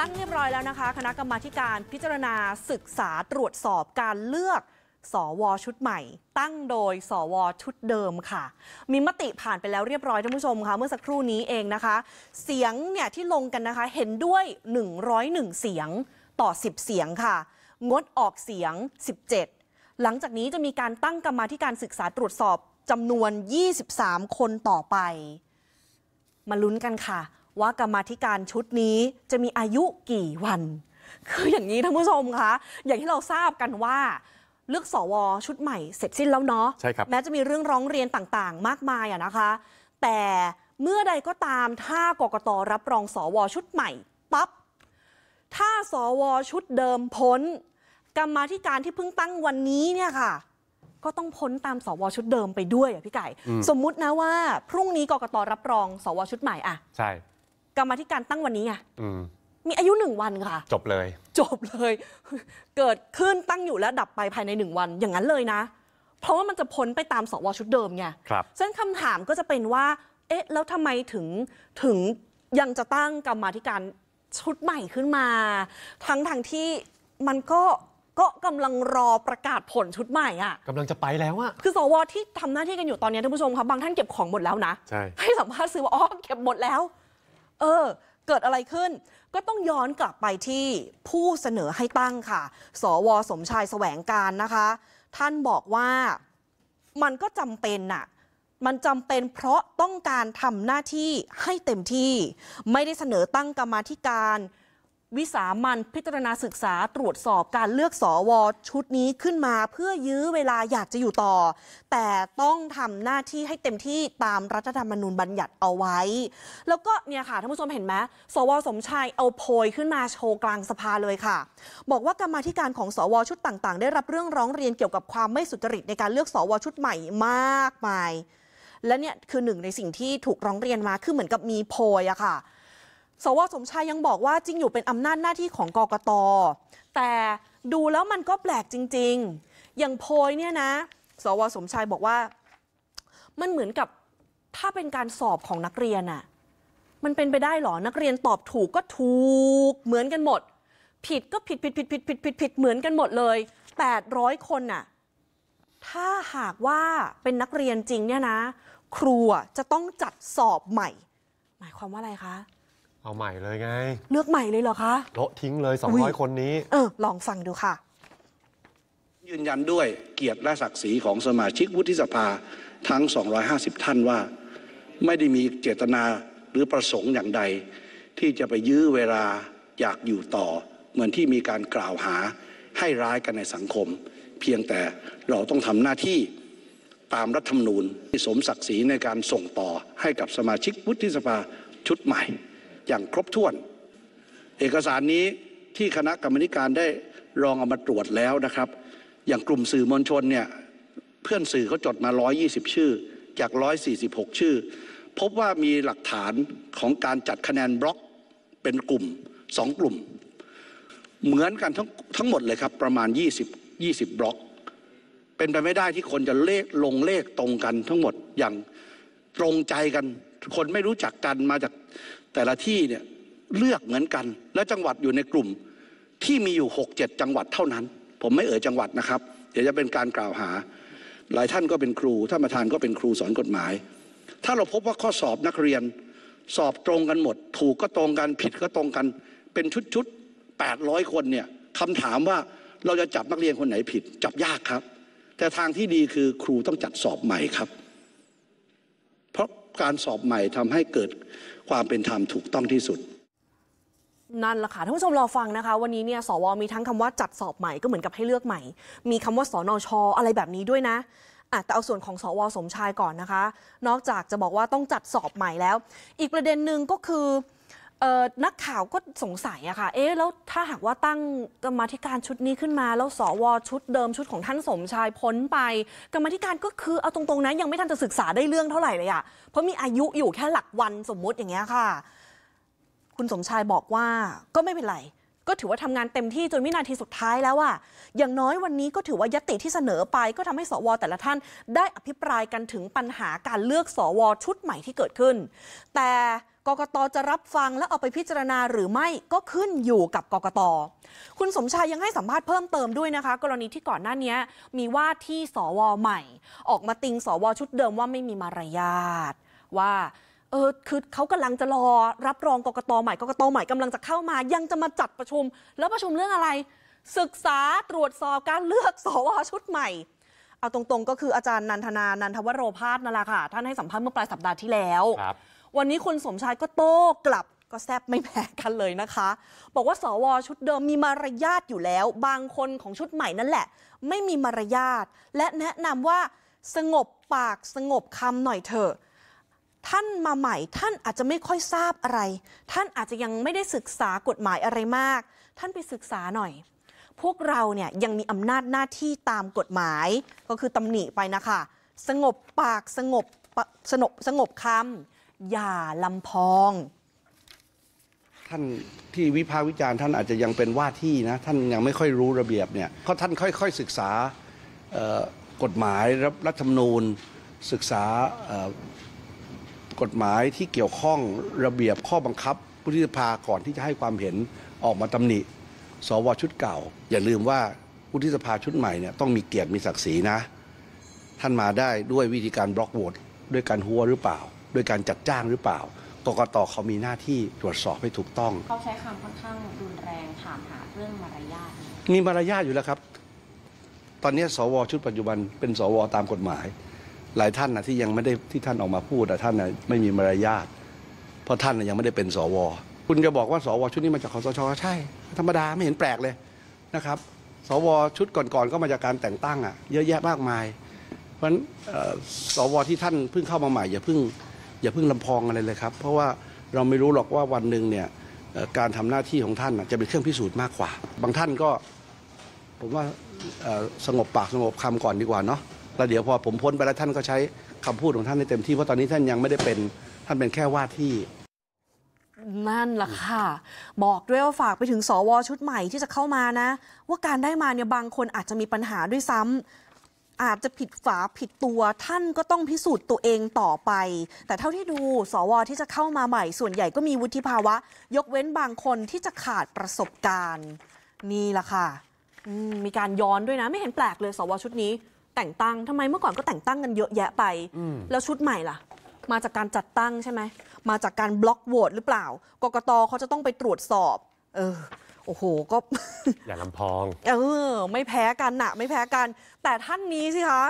ตั้งเรียบร้อยแล้วนะคะ คณะกรรมาการพิจารณาศึกษาตรวจสอบการเลือกสวชุดใหม่ตั้งโดยสวชุดเดิมค่ะ มีมติผ่านไปแล้วเรียบร้อยท่านผู้ชมค่ะ เมื่อสักครู่นี้เองนะคะ เสียงเนี่ยที่ลงกันนะคะเห็นด้วย 101 เสียงต่อ 10 เสียงค่ะ งดออกเสียง 17 หลังจากนี้จะมีการตั้งกรรมาการศึกษาตรวจสอบจำนวน 23 คนต่อไป มาลุ้นกันค่ะว่ากรรมธิการชุดนี้จะมีอายุกี่วัน คืออย่างนี้ท่านผู้ชมคะอย่างที่เราทราบกันว่า เลือกสวชุดใหม่เสร็จสิ้นแล้วเนาะใช่ครับแม้จะมีเรื่องร้องเรียนต่างๆ มากมายอะนะคะ แต่เมื่อใดก็ตามถ้ากกตรับรองสวชุดใหม่ปับ๊บถ้าสวชุดเดิมพ้น กรรมธิการที่เพิ่งตั้งวันนี้เนี่ยค่ะ ก็ต้องพ้นตามสวชุดเดิมไปด้วยอะพี่ไก่ สมมุตินะว่า พรุ่งนี้กกตรับรองสวชุดใหม่อะใช่กรรมธิการตั้งวันนี้ไงมีอายุหนึ่งวันค่ะ จบเลย จบเลย เกิดขึ้นตั้งอยู่และดับไปภายในหนึ่งวันอย่างนั้นเลยนะ เพราะว่ามันจะพ้นไปตามสวชุดเดิมไง ครับเส้นคำถามก็จะเป็นว่า เอ๊ะ แล้วทำไมถึงถึงยังจะตั้งกรรมธิการชุดใหม่ขึ้นมา ทั้งทางที่มันก็ก็กำลังรอประกาศผล ชุดใหม่อ่ะ กำลังจะไปแล้วอ่ะคือสวที่ทำหน้าที่กันอยู่ตอนนี้ท่านผู้ชมครับบางท่านเก็บของหมดแล้วนะใช่ให้สัมภาษณ์สื่อว่าอ๋อเก็บหมดแล้วเออเกิดอะไรขึ้นก็ต้องย้อนกลับไปที่ผู้เสนอให้ตั้งค่ะ สวสมชายแสวงการนะคะ ท่านบอกว่ามันก็จำเป็นน่ะมันจำเป็นเพราะต้องการทำหน้าที่ให้เต็มที่ ไม่ได้เสนอตั้งกรรมธิการวิสามันพิจารณาศึกษาตรวจสอบการเลือกสอวอชุดนี้ขึ้นมา เพื่อยื้อเวลาอยากจะอยู่ต่อ แต่ต้องทำหน้าที่ให้เต็มที่ตามรัฐธรรมนูญบัญญัติเอาไว้ แล้วก็เนี่ยค่ะท่านผู้ชมเห็นไหมสวสมชายเอาโพยขึ้นมาโชว์กลางสภาเลยค่ะ บอกว่ากรรมธิการของสวชุดต่างๆ ได้รับเรื่องร้องเรียนเกี่ยวกับความไม่สุจริตในการเลือกสวชุดใหม่มากมาย และเนี่ยคือหนึ่งในสิ่งที่ถูกร้องเรียนมาคือเหมือนกับมีโพยอะค่ะสวสมชายยังบอกว่าจริงอยู่เป็นอำนาจหน้าที่ของกกตแต่ดูแล้วมันก็แปลกจริงๆ อย่างโพยเนี่ยนะ สวสมชายบอกว่า มันเหมือนกับถ้าเป็นการสอบของนักเรียนอะมันเป็นไปได้หรอนักเรียนตอบถูกก็ถูก เหมือนกันหมด ผิดก็ผิดผิดผิดผิดผิดผิดผิดเหมือนกันหมดเลย800คนน่ะ ถ้าหากว่าเป็นนักเรียนจริงเนี่ยนะ ครูจะต้องจัดสอบใหม่ หมายความว่าอะไรคะเอาใหม่เลยไง เลือกใหม่เลยเหรอคะเลาะทิ้งเลย200 คนนี้เออลองฟังดูค่ะ ยืนยันด้วยเกียรติและศักดิ์ศรีของสมาชิกวุฒิสภาทั้ง 250 ท่านว่าไม่ได้มีเจตนาหรือประสงค์อย่างใด ที่จะไปยื้อเวลาอยากอยู่ต่อเหมือนที่มีการกล่าวหาให้ร้ายกันในสังคม เพียงแต่เราต้องทำหน้าที่ตามรัฐธรรมนูญที่สมศักดิ์ศรีในการส่งต่อให้กับสมาชิกวุฒิสภาชุดใหม่อย่างครบถ้วน เอกสารนี้ที่คณะกรรมการได้ลองเอามาตรวจแล้วนะครับ อย่างกลุ่มสื่อมวลชนเนี่ยเพื่อนสื่อเขาจดมา 120 ชื่อจาก 146 ชื่อ พบว่ามีหลักฐานของการจัดคะแนนบล็อกเป็นกลุ่ม 2 กลุ่ม เหมือนกันทั้งทั้งหมดเลยครับประมาณ 20 20 บล็อก เป็นไปไม่ได้ที่คนจะเลขลงเลขตรงกันทั้งหมดอย่างตรงใจกันคนไม่รู้จักกันมาจากแต่ละที่เนี่ยเลือกเหมือนกันและจังหวัดอยู่ในกลุ่ม ที่มีอยู่6 7จังหวัดเท่านั้น ผมไม่เอ่ยจังหวัดนะครับ เดี๋ยวจะเป็นการกล่าวหา หลายท่านก็เป็นครูท่านประธานก็เป็นครูสอนกฎหมาย ถ้าเราพบว่าข้อสอบนักเรียนสอบตรงกันหมด ถูกก็ตรงกันผิดก็ตรงกันเป็นชุดๆ800 คนเนี่ยคำถามว่าเราจะจับนักเรียนคนไหนผิดจับยากครับ แต่ทางที่ดีคือครูต้องจัดสอบใหม่ครับการสอบใหม่ทำให้เกิดความเป็นธรรมถูกต้องที่สุด นั่นแหละค่ะท่านผู้ชมรอฟังนะคะ วันนี้เนี่ยสวมีทั้งคำว่าจัดสอบใหม่ก็เหมือนกับให้เลือกใหม่ มีคำว่าสอนอชออะไรแบบนี้ด้วยนะอแต่เอาส่วนของสวสมชายก่อนนะคะ นอกจากจะบอกว่าต้องจัดสอบใหม่แล้ว อีกประเด็นหนึ่งก็คือนักข่าวก็สงสัยอะค่ะ เอ๊ะ แล้วถ้าหากว่าตั้งกรรมธิการชุดนี้ขึ้นมาแล้วสวชุดเดิมชุดของท่านสมชายพ้นไป กรรมธิการก็คือ เอาตรงๆนะยังไม่ทันจะศึกษาได้เรื่องเท่าไหร่เลยอะเพราะมีอายุอยู่แค่หลักวันสมมุติอย่างเงี้ยค่ะ คุณสมชายบอกว่าก็ไม่เป็นไร ก็ถือว่าทำงานเต็มที่จนวินาทีสุดท้ายแล้วอะอย่างน้อยวันนี้ก็ถือว่ายติที่เสนอไป ก็ทำให้สว แต่ละท่าน ได้อภิปรายกันถึงปัญหาการเลือกสวชุดใหม่ที่เกิดขึ้น แต่กกตจะรับฟังและเอาไปพิจารณาหรือไม่ก็ขึ้นอยู่กับกกต คุณสมชายยังให้สัมภาษณ์เพิ่มเติมด้วยนะคะ กรณีที่ก่อนหน้านี้มีว่าที่สวใหม่ ออกมาติงสวชุดเดิมว่าไม่มีมารยาทว่าเออคือเขากำลังจะรอ รับรองกกตใหม่กกตใหม่กำลังจะเข้ามายังจะมาจัดประชุมแล้วประชุมเรื่องอะไร ศึกษาตรวจสอบการเลือกสวชุดใหม่ เอาตรงๆ ก็คือ อาจารย์นันทนา นันทวโรพาสนั่นแหละค่ะท่านให้สัมภาษณ์เมื่อปลายสัปดาห์ที่แล้ววันนี้คุณสมชายก็โต้กลับก็แซบไม่แพ้กันเลยนะคะ บอกว่าสวชุดเดิมมีมารยาทอยู่แล้ว บางคนของชุดใหม่นั่นแหละ ไม่มีมารยาทและแนะนำว่าสงบปากสงบคำหน่อยเถอะท่านมาใหม่ ท่านอาจจะไม่ค่อยทราบอะไร ท่านอาจจะยังไม่ได้ศึกษากฎหมายอะไรมาก ท่านไปศึกษาหน่อย พวกเราเนี่ยยังมีอำนาจหน้าที่ตามกฎหมาย ก็คือตำหนิไปนะคะสงบปากสงบสงบสงบคำอย่าลำพอง ท่านที่วิพากษ์วิจารณ์ท่านอาจจะยังเป็นว่าที่นะท่านยังไม่ค่อยรู้ระเบียบเนี่ยเพราะท่านค่อยๆศึกษากฎหมายรัฐธรรมนูญ ศึกษากฎหมายที่เกี่ยวข้องระเบียบข้อบังคับผู้ที่ภาก่อนที่จะให้ความเห็นออกมาตำหนิ สวชุดเก่า อย่าลืมว่าผู้ที่สภาชุดใหม่เนี่ยต้องมีเกียรติมีศักดิ์ศรีนะท่านมาได้ด้วยวิธีการบล็อกโหวตด้วยการหัวหรือเปล่าโดยการจัดจ้างหรือเปล่า กกตเขามีหน้าที่ตรวจสอบให้ถูกต้อง เขาใช้คำค่อนข้างรุนแรงถามหาเรื่องมารยาทมีมารยาทอยู่แล้วครับ ตอนนี้สวชุดปัจจุบันเป็นสวตามกฎหมาย หลายท่านนะที่ยังไม่ได้ที่ท่านออกมาพูดแต่ท่านนะไม่มีมารยาท เพราะท่านนะยังไม่ได้เป็นสว คุณจะบอกว่าสวชุดนี้มาจากคอสช ใช่ ธรรมดาไม่เห็นแปลกเลยนะครับ สวชุดก่อนๆก็มาจากการแต่งตั้งอะ่ะเยอะแยะมากมาย เพราะฉะนั้นสวที่ท่านเพิ่งเข้ามาใหม่อย่าเพิ่งอย่าเพิ่งลำพองอะไรเลยครับเพราะว่าเราไม่รู้หรอกว่าวันหนึ่งเนี่ยการทำหน้าที่ของท่านจะเป็นเครื่องพิสูจน์มากกว่า บางท่านก็ผมว่าสงบปากสงบคำก่อนดีกว่าเนาะแล้วเดี๋ยวพอผมพ้นไปแล้วท่านก็ใช้คำพูดของท่านในเต็มที่เพราะตอนนี้ท่านยังไม่ได้เป็นท่านเป็นแค่ว่าที่ นั่นแหละค่ะ บอกด้วยว่าฝากไปถึงสวชุดใหม่ที่จะเข้ามานะ ว่าการได้มาเนี่ยบางคนอาจจะมีปัญหาด้วยซ้ำอาจจะผิดฝาผิดตัวท่านก็ต้องพิสูจน์ตัวเองต่อไป แต่เท่าที่ดู สวที่จะเข้ามาใหม่ ส่วนใหญ่ก็มีวุฒิภาวะ ยกเว้นบางคนที่จะขาดประสบการณ์ นี่แหละค่ะ มีการย้อนด้วยนะ ไม่เห็นแปลกเลยสวชุดนี้ แต่งตั้งทำไมเมื่อก่อนก็แต่งตั้งกันเยอะแยะไป แล้วชุดใหม่ล่ะ มาจากการจัดตั้งใช่ไหม มาจากการบล็อกโหวตหรือเปล่า กกตเขาจะต้องไปตรวจสอบ เออโอ้โห ก็ อย่าลำพองเออ ไม่แพ้กันนะไม่แพ้กันแต่ท่านนี้สิคะ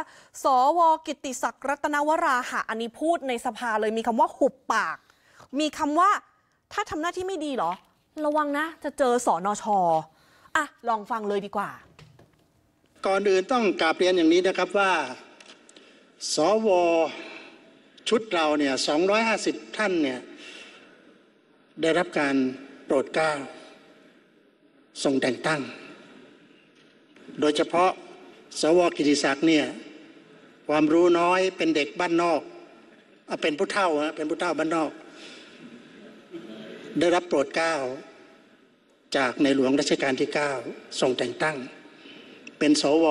สวกิติศักดิ์รัตนวราหะอันนี้พูดในสภาเลยมีคำว่า หุบปาก มีคำว่าถ้าทำหน้าที่ไม่ดีเหรอ ระวังนะ จะเจอสอนอชออ่ะ ลองฟังเลยดีกว่า ก่อนอื่นต้องกราบเรียนอย่างนี้นะครับว่า สวชุดเราเนี่ย 250 ท่านเนี่ยได้รับการโปรดเกล้าทรงแต่งตั้ง โดยเฉพาะสวกิติศักดิ์เนี่ยความรู้น้อยเป็นเด็กบ้านนอก เป็นผู้เฒ่าเป็นผู้เฒ่าบ้านนอก ได้รับโปรดเกล้าจากในหลวงรัชกาลที่9ทรงแต่งตั้ง เป็นสว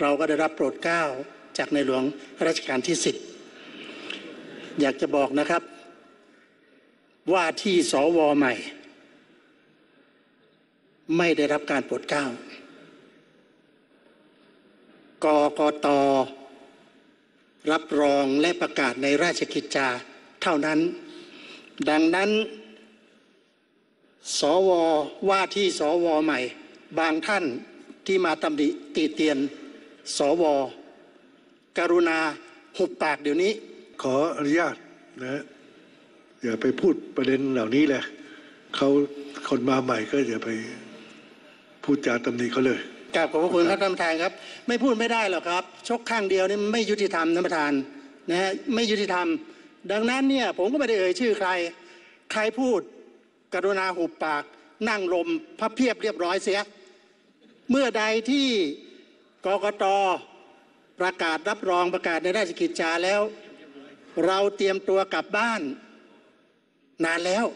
เราก็ได้รับโปรดเกล้าจากในหลวงรัชกาลที่10อยากจะบอกนะครับว่าที่สวใหม่ไม่ได้รับการโปรดเกล้ากกตรับรองและประกาศในราชกิจจาเท่านั้น ดังนั้น สวว่าที่สวใหม่ บางท่านที่มาตำหนิตีเตียน สว กรุณาหุบปากเดี๋ยวนี้ ขออนุญาตนะอย่าไปพูดประเด็นเหล่านี้แหละเขาคนมาใหม่ก็อย่าไปพูดจาตำหนิเขาเลยกราบขอบพระคุณครับท่านประธานครับ ไม่พูดไม่ได้หรอกครับ ชกข้างเดียวนี่ไม่ยุติธรรมท่านประธานนะฮะไม่ยุติธรรม ดังนั้นเนี่ยผมก็ไม่ได้เอ่ยชื่อใคร ใครพูดกรุณาหุบปาก นั่งลมพับเพียบเรียบร้อยเสีย เมื่อใดที่กกตประกาศรับรองประกาศในราชกิจจาแล้ว เราเตรียมตัวกลับบ้านนานแล้ว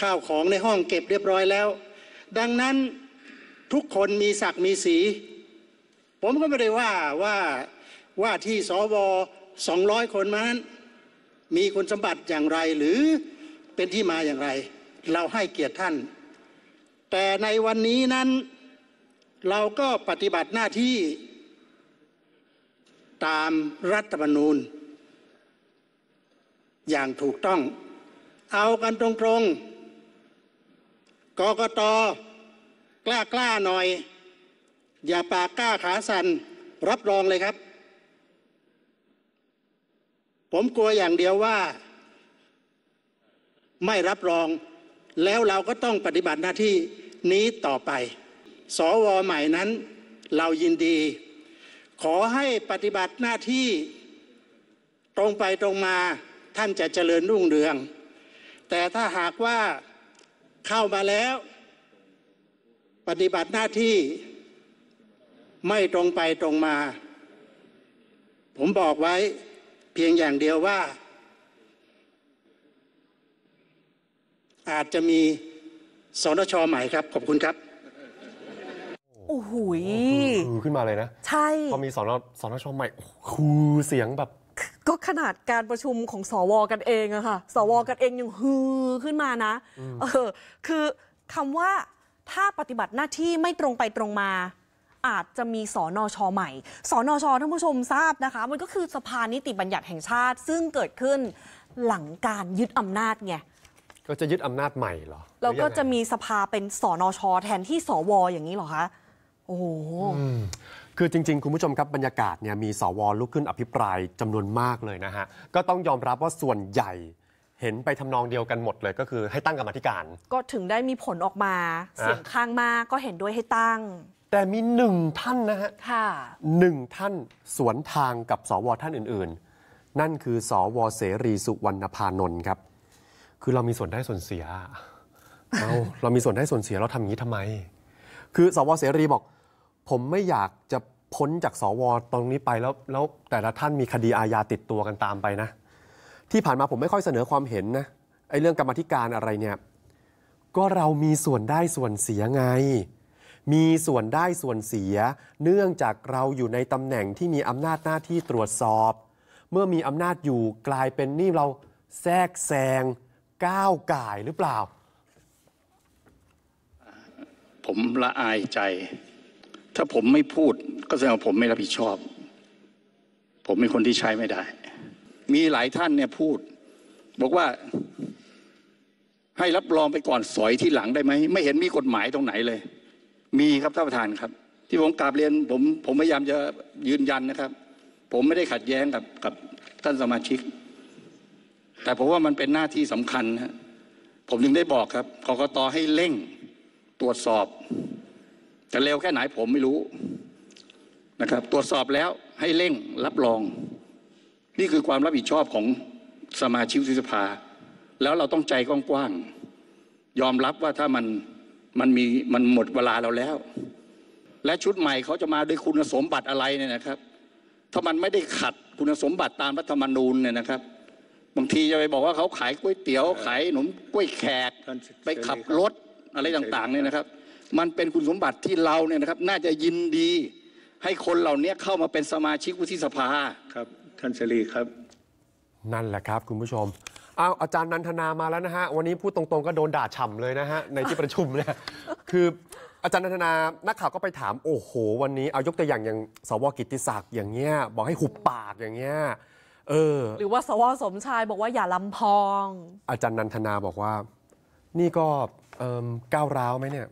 ข้าวของในห้องเก็บเรียบร้อยแล้วดังนั้นทุกคนมีศักดิ์มีสีผมก็ไม่ได้ว่า ว่าว่าที่สวสองร้อยคนมนั้นมีคุณสมบัติอย่างไรหรือเป็นที่มาอย่างไร เราให้เกียรติท่าน แต่ในวันนี้นั้นเราก็ปฏิบัติหน้าที่ตามรัฐธรรมนูญ อย่างถูกต้องเอากันตรงๆกกตกล้ากล้าหน่อย อย่าปากกล้าขาสัน่นรับรองเลยครับ ผมกลัวอย่างเดียวว่า ไม่รับรอง แล้วเราก็ต้องปฏิบัติหน้าที่นี้ต่อไป สวใหม่นั้น เรายินดี ขอให้ปฏิบัติหน้าที่ ตรงไปตรงมา ท่านจะเจริญรุ่งเรือง แต่ถ้าหากว่าเข้ามาแล้ว ปฏิบัติหน้าที่ไม่ตรงไปตรงมา ผมบอกไว้เพียงอย่างเดียวว่า อาจจะมีสนชใหม่ครับขอบคุณครับ โอ้โหขึ้นมาเลยนะ ใช่ พอมีสนสนชใหม่คูเสียงแบบก็ขนาดการประชุมของสวกันเองอะค่ะ สวกันเองยังฮือขึ้นมานะ เออ คือคำว่าถ้าปฏิบัติหน้าที่ไม่ตรงไปตรงมา อาจจะมีสอนอชอใหม่สอนอชอท่านผู้ชมทราบนะคะ มันก็คือสภานิติบัญญัติแห่งชาติ ซึ่งเกิดขึ้นหลังการยึดอำนาจไงก็จะยึดอำนาจใหม่เหรอแล้วก็จะมีสภาเป็นสอนอชอแทนที่สวอย่างนี้เหรอคะโอ้โหคือจริง ๆ คุณผู้ชมครับบรรยากาศเนี่ยมีสวลุกขึ้นอภิปรายจำนวนมากเลยนะฮะ ก็ต้องยอมรับว่าส่วนใหญ่เห็นไปทำนองเดียวกันหมดเลย ก็คือให้ตั้งกรรมธิการ ก็ถึงได้มีผลออกมาเสียงข้างมากก็เห็นด้วยให้ตั้ง แต่มีหนึ่งท่านนะฮะหนึ่งท่านสวนทางกับสวท่านอื่นๆ นั่นคือสวเสรีสุวรรณพานนท์ครับ คือเรามีส่วนได้ส่วนเสียเราเรามีส่วนได้ส่วนเสียเราทำอย่างนี้ทำไม คือสวเสรีบอกผมไม่อยากจะพ้นจากสว ตรงนี้ไปแล้ว แล้วแต่ละท่านมีคดีอาญาติดตัวกันตามไปนะ ที่ผ่านมาผมไม่ค่อยเสนอความเห็นนะไอ้เรื่องกรรมธิการอะไรเนี่ยก็เรามีส่วนได้ส่วนเสียไง มีส่วนได้ส่วนเสียเนื่องจากเราอยู่ในตำแหน่งที่มีอำนาจหน้าที่ตรวจสอบ เมื่อมีอำนาจอยู่กลายเป็นนี่เราแทรกแซงก้าวก่ายหรือเปล่า ผมละอายใจถ้าผมไม่พูดก็แสดงว่าผมไม่รับผิดชอบ ผมเป็นคนที่ใช้ไม่ได้ มีหลายท่านเนี่ยพูด บอกว่าให้รับรองไปก่อนสอยที่หลังได้ไหมไม่เห็นมีกฎหมายตรงไหนเลย มีครับท่านประธานครับ ที่ผมกราบเรียนผมผมพยายามจะยืนยันนะครับ ผมไม่ได้ขัดแย้งกับกับท่านสมาชิก แต่ผมว่ามันเป็นหน้าที่สำคัญนะผมจึงได้บอกครับกกตให้เร่งตรวจสอบจะเร็วแค่ไหนผมไม่รู้นะครับ ตรวจสอบแล้วให้เร่งรับรอง นี่คือความรับผิดชอบของสมาชิกสภา แล้วเราต้องใจกว้างๆยอมรับว่าถ้ามันมันมีมันหมดเวลาเราแล้ว และชุดใหม่เขาจะมาด้วยคุณสมบัติอะไรเนี่ยนะครับ ถ้ามันไม่ได้ขัดคุณสมบัติตามรัฐธรรมนูญเนี่ยนะครับบางทีจะไปบอกว่าเขาขายก๋วยเตี๋ยวขายขนมกล้วยแขกไปขับรถอะไรต่างๆเนี่ยนะครับมันเป็นคุณสมบัติที่เราเนี่ยนะครับ น่าจะยินดี ให้คนเหล่านี้เข้ามาเป็นสมาชิกวุฒิสภาครับ ท่านเสรีครับ นั่นแหละครับ คุณผู้ชมเอาอาจารย์นันทนามาแล้วนะฮะ วันนี้พูดตรงๆก็โดนด่าฉ่าเลยนะฮะ ในที่ประชุมเนี่ยคืออาจารย์นันทนานักข่าว ก็ไปถาม โอ้โห วันนี้เอายกตัวอย่างอย่าง สวกิติศักดิ์อย่างเงี้ยบอกให้หุบปากอย่างเงี้ยเออหรือว่าสวสมชายบอกว่า อย่าลำพอง อาจารย์นันทนาบอกว่า นี่ก็ก้าวร้าวไหมเนี่ย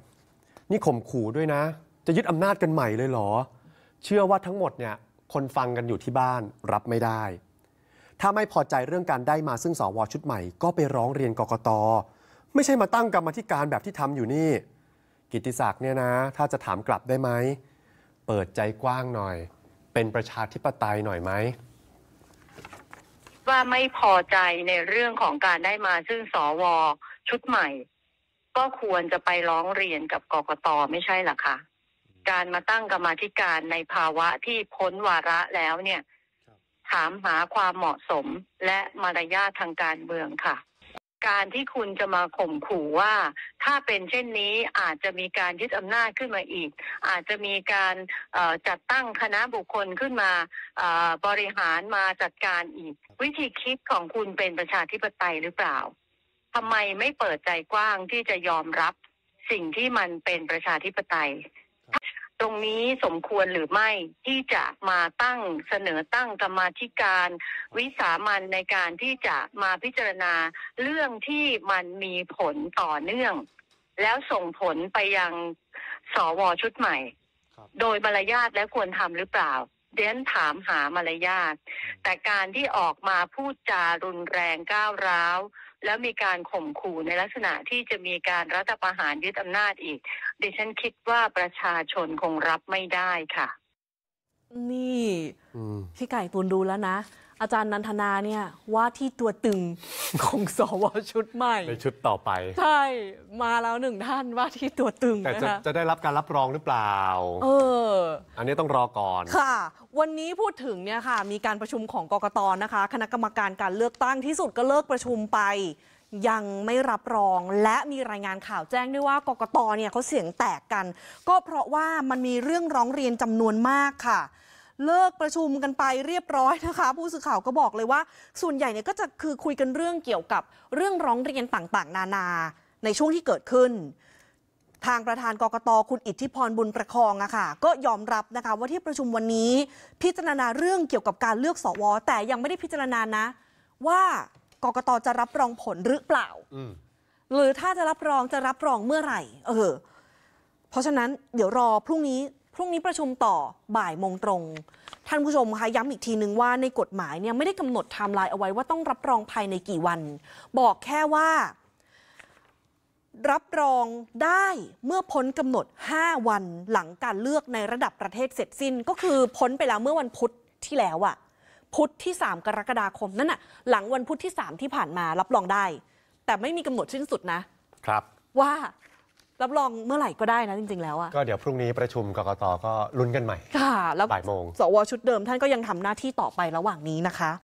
นี่ข่มขู่ด้วยนะ จะยึดอำนาจกันใหม่เลยเหรอ เชื่อว่าทั้งหมดเนี่ยคนฟังกันอยู่ที่บ้านรับไม่ได้ ถ้าไม่พอใจเรื่องการได้มาซึ่งสวชุดใหม่ ก็ไปร้องเรียนกกตไม่ใช่มาตั้งกรรมธิการแบบที่ทำอยู่นี่ กิติศักดิ์เนี่ยนะถ้าจะถามกลับได้ไหม เปิดใจกว้างหน่อย เป็นประชาธิปไตยหน่อยไหม ว่าไม่พอใจในเรื่องของการได้มาซึ่งสวชุดใหม่ก็ควรจะไปร้องเรียนกับกกตไม่ใช่หรอคะการมาตั้งกรรมธิการในภาวะที่พ้นวาระแล้วเนี่ยถามหาความเหมาะสมและมารยาททางการเมืองค่ะ การที่คุณจะมาข่มขู่ว่า ถ้าเป็นเช่นนี้อาจจะมีการยึดอำนาจขึ้นมาอีก อาจจะมีการจัดตั้งคณะบุคคลขึ้นมาบริหารมาจัดการอีก วิธีคิดของคุณเป็นประชาธิปไตยหรือเปล่าทำไมไม่เปิดใจกว้างที่จะยอมรับสิ่งที่มันเป็นประชาธิปไตย ตรงนี้สมควรหรือไม่ที่จะมาตั้งเสนอตั้งกรรมธิการ วิสามันในการที่จะมาพิจารณาเรื่องที่มันมีผลต่อเนื่อง แล้วส่งผลไปยังสวชุดใหม่ โดยมารยาทและควรทำหรือเปล่า เดนถามหามารยาทแต่การที่ออกมาพูดจารุนแรงก้าวร้าวแล้วมีการข่มขู่ในลักษณะที่จะมีการรัฐประหารยึดอำนาจอีก ดิฉันคิดว่าประชาชนคงรับไม่ได้ค่ะ นี่พี่ไก่ตูนดูแล้วนะอาจารย์นันทนาเนี่ยว่าที่ตัวตึง ของสวชุดใหม่ในชุดต่อไปใช่มาแล้วหนึ่งท่านว่าที่ตัวตึง แต่จะจะได้รับการรับรองหรือเปล่าเอออันนี้ต้องรอก่อนค่ะ วันนี้พูดถึงเนี่ยค่ะ มีการประชุมของกกตนะคะ คณะกรรมการการเลือกตั้งที่สุดก็เลิกประชุมไป ยังไม่รับรองและมีรายงานข่าวแจ้งด้วยว่ากกตเนี่ยเขาเสียงแตกกัน ก็เพราะว่ามันมีเรื่องร้องเรียนจำนวนมากค่ะเลิกประชุมกันไปเรียบร้อยนะคะผู้สื่อข่าวก็บอกเลยว่า ส่วนใหญ่เนี่ยก็จะคือคุยกันเรื่องเกี่ยวกับเรื่องร้องเรียนต่าง ๆ นานาในช่วงที่เกิดขึ้น ทางประธานกกตคุณอิทธิพรบุญประคองอะค่ะก็ยอมรับนะคะว่าที่ประชุมวันนี้ พิจารณาเรื่องเกี่ยวกับการเลือกสว แต่ยังไม่ได้พิจารณานะ ว่ากกตจะรับรองผลหรือเปล่าหรือถ้าจะรับรองจะรับรองเมื่อไหร่ เออเพราะฉะนั้นเดี๋ยวรอ พรุ่งนี้รุ่งนี้ประชุมต่อบ่ายโมงตรง ท่านผู้ชมคะย้ำอีกทีนึงว่าในกฎหมายเนี่ยไม่ได้กำหนดไทม์ไลน์เอาไว้ว่าต้องรับรองภายในกี่วัน บอกแค่ว่า รับรองได้เมื่อพ้นกำหนด5วัน หลังการเลือกในระดับประเทศเสร็จสิ้นก็คือพ้นไปแล้วเมื่อวันพุธที่แล้วอะพุธที่3กรกฎาคมนั่นอะหลังวันพุธที่3ที่ผ่านมารับรองได้แต่ไม่มีกำหนดสิ้นสุดนะ ครับว่ารับรองเมื่อไหร่ก็ได้นะ จริงๆ แล้วอะก็เดี๋ยวพรุ่งนี้ประชุมกรกตก็ลุ้นกันใหม่ค่ะ แล้วบ่ายโมงสวชุดเดิมท่านก็ยังทำหน้าที่ต่อไประหว่างนี้นะคะ